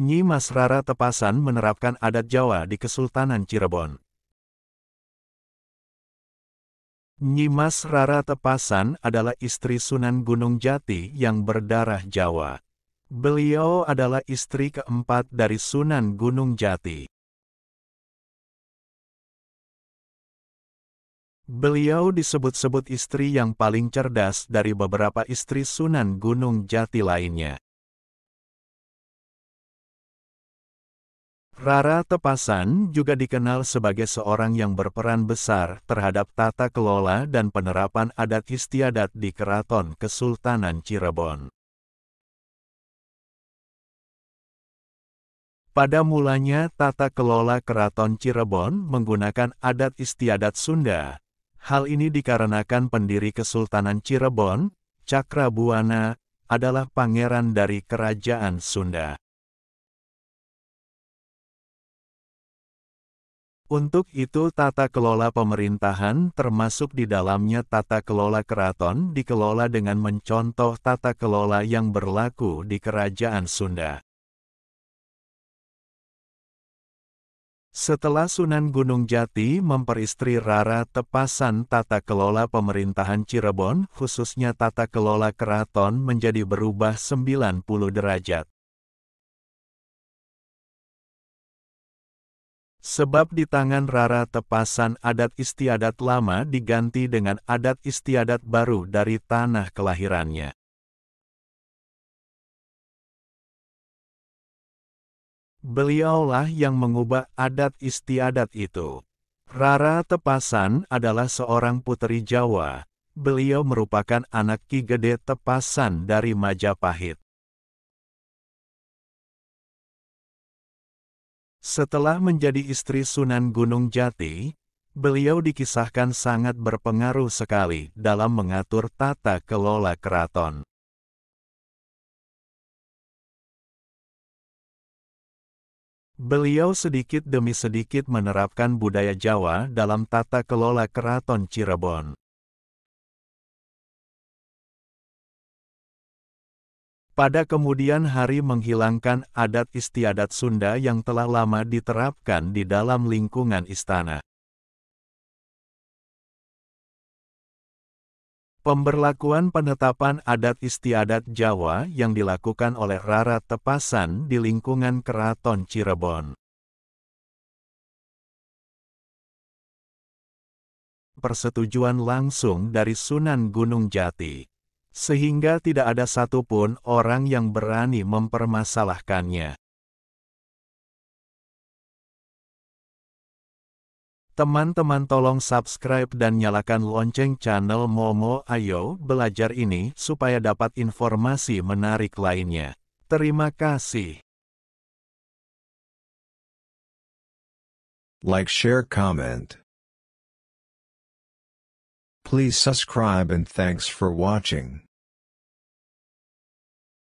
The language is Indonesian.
Nyi Mas Rara Tepasan menerapkan adat Jawa di Kesultanan Cirebon. Nyi Mas Rara Tepasan adalah istri Sunan Gunung Jati yang berdarah Jawa. Beliau adalah istri keempat dari Sunan Gunung Jati. Beliau disebut-sebut istri yang paling cerdas dari beberapa istri Sunan Gunung Jati lainnya. Rara Tepasan juga dikenal sebagai seorang yang berperan besar terhadap tata kelola dan penerapan adat istiadat di Keraton Kesultanan Cirebon. Pada mulanya tata kelola Keraton Cirebon menggunakan adat istiadat Sunda. Hal ini dikarenakan pendiri Kesultanan Cirebon, Cakrabuana, adalah pangeran dari Kerajaan Sunda. Untuk itu tata kelola pemerintahan termasuk di dalamnya tata kelola keraton dikelola dengan mencontoh tata kelola yang berlaku di kerajaan Sunda. Setelah Sunan Gunung Jati memperistri Rara Tepasan tata kelola pemerintahan Cirebon, khususnya tata kelola keraton menjadi berubah 90 derajat. Sebab di tangan Rara tepasan adat istiadat lama diganti dengan adat istiadat baru dari tanah kelahirannya. Beliaulah yang mengubah adat istiadat itu. Rara Tepasan adalah seorang putri Jawa. Beliau merupakan anak Ki Gede Tepasan dari Majapahit. Setelah menjadi istri Sunan Gunung Jati, beliau dikisahkan sangat berpengaruh sekali dalam mengatur tata kelola keraton. Beliau sedikit demi sedikit menerapkan budaya Jawa dalam tata kelola keraton Cirebon. Pada kemudian hari menghilangkan adat istiadat Sunda yang telah lama diterapkan di dalam lingkungan istana. Pemberlakuan penetapan adat istiadat Jawa yang dilakukan oleh Rara Tepasan di lingkungan Keraton Cirebon. Persetujuan langsung dari Sunan Gunung Jati sehingga tidak ada satupun orang yang berani mempermasalahkannya. Teman-teman tolong subscribe dan nyalakan lonceng channel Momo Ayo Belajar ini supaya dapat informasi menarik lainnya. Terima kasih. Like share comment. Please subscribe and thanks for watching.